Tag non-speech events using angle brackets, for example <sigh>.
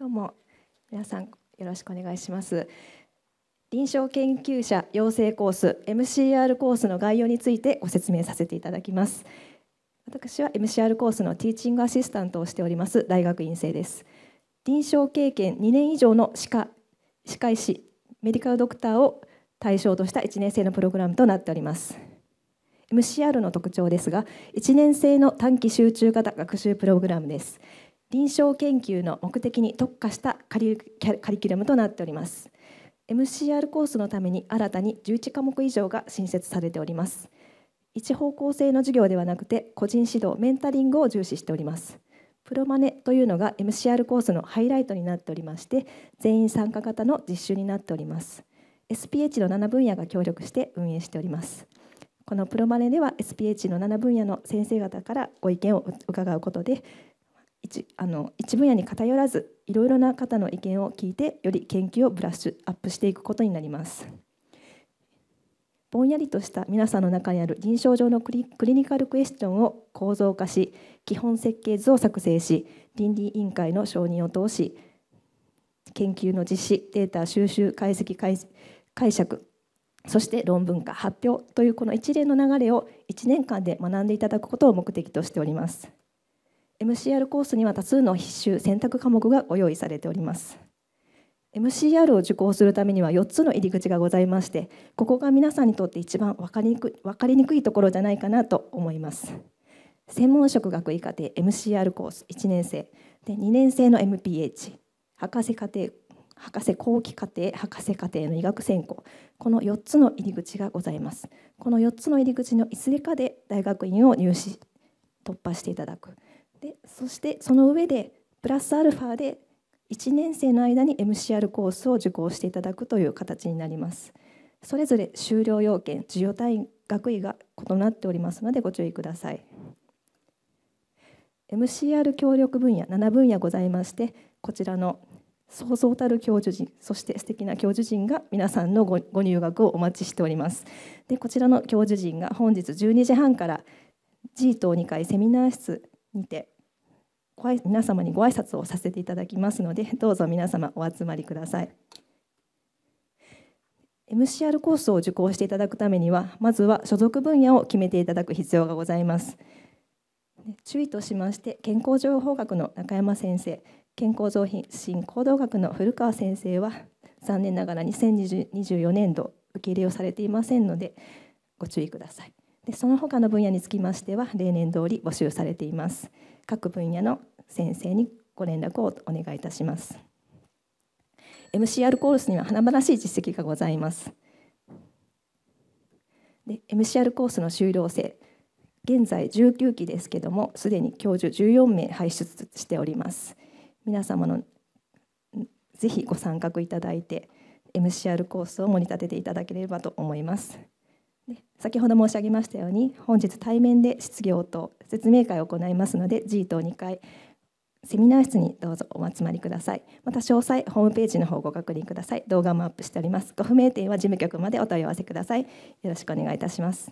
どうも皆さんよろしくお願いします臨床研究者養成コース MCR コースの概要についてご説明させていただきます私は MCR コースのティーチングアシスタントをしております大学院生です臨床経験2年以上の歯科歯科医師メディカルドクターを対象とした1年生のプログラムとなっております MCR の特徴ですが1年生の短期集中型学習プログラムです臨床研究の目的に特化したカリキュラムとなっております MCR コースのために新たに11科目以上が新設されております一方向性の授業ではなくて個人指導メンタリングを重視しておりますプロマネというのが MCR コースのハイライトになっておりまして全員参加型の実習になっております SPH の7分野が協力して運営しておりますこのプロマネでは SPH の7分野の先生方からご意見を伺うことで一あの一分野に偏らずいろいろな方の意見を聞いてより研究をブラッシュアップしていくことになります。ぼんやりとした皆さんの中にある臨床上のクリニカルクエスチョンを構造化し基本設計図を作成し倫理委員会の承認を通し研究の実施データ収集解析解釈そして論文化発表というこの一連の流れを1年間で学んでいただくことを目的としております。MCR コースには多数の必修選択科目がご用意されております MCR を受講するためには4つの入り口がございましてここが皆さんにとって一番分かりにく分かりにくいところじゃないかなと思います専門職学位課程 MCR コース1年生で2年生の MPH 博士課程博士後期課程博士課程の医学専攻この4つの入り口がございますこの4つの入り口のいずれかで大学院を入試突破していただくでそしてその上でプラスアルファで1年生の間に MCR コースを受講していただくという形になりますそれぞれ修了要件授与単位学位が異なっておりますのでご注意ください MCR 協力分野7分野ございましてこちらのそうそうたる教授陣そして素敵な教授陣が皆さんのごご入学をお待ちしておりますでこちらの教授陣が本日12時半から G 棟2階セミナー室にて皆様にご挨拶をさせていただきますので <laughs> どうぞ皆様お集まりください MCR コースを受講していただくためにはまずは所属分野を決めていただく必要がございます注意としまして健康情報学の中山先生健康増進行動学の古川先生は残念ながら2024年度受け入れをされていませんのでご注意ください。でその他の分野につきましては例年通り募集されています各分野の先生にご連絡をお願いいたします MCR コースには華々しい実績がございますで MCR コースの修了生現在19期ですけどもすでに教授14名輩出しております皆様のぜひご参画いただいて MCR コースを盛り立てていただければと思います。先ほど申し上げましたように本日対面で質疑応答説明会を行いますので G 等2回セミナー室にどうぞお集まりくださいまた詳細ホームページの方ご確認ください動画もアップしておりますご不明点は事務局までお問い合わせくださいよろしくお願いいたします